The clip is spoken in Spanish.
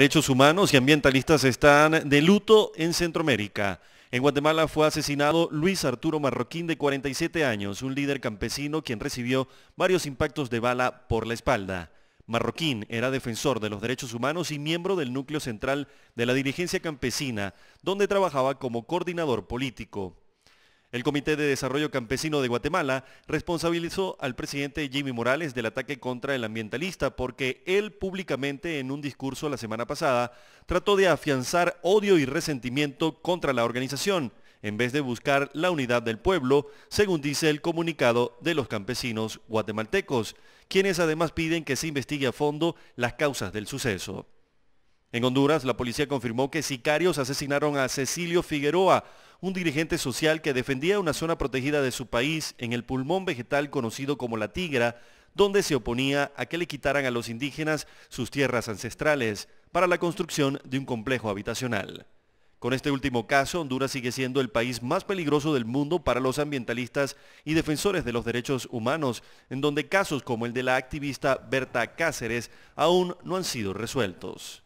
Derechos humanos y ambientalistas están de luto en Centroamérica. En Guatemala fue asesinado Luis Arturo Marroquín de 47 años, un líder campesino quien recibió varios impactos de bala por la espalda. Marroquín era defensor de los derechos humanos y miembro del núcleo central de la dirigencia campesina, donde trabajaba como coordinador político. El Comité de Desarrollo Campesino de Guatemala responsabilizó al presidente Jimmy Morales del ataque contra el ambientalista porque él públicamente en un discurso la semana pasada trató de afianzar odio y resentimiento contra la organización en vez de buscar la unidad del pueblo, según dice el comunicado de los campesinos guatemaltecos, quienes además piden que se investigue a fondo las causas del suceso. En Honduras, la policía confirmó que sicarios asesinaron a Cecilio Figueroa, un dirigente social que defendía una zona protegida de su país en el pulmón vegetal conocido como la Tigra, donde se oponía a que le quitaran a los indígenas sus tierras ancestrales para la construcción de un complejo habitacional. Con este último caso, Honduras sigue siendo el país más peligroso del mundo para los ambientalistas y defensores de los derechos humanos, en donde casos como el de la activista Berta Cáceres aún no han sido resueltos.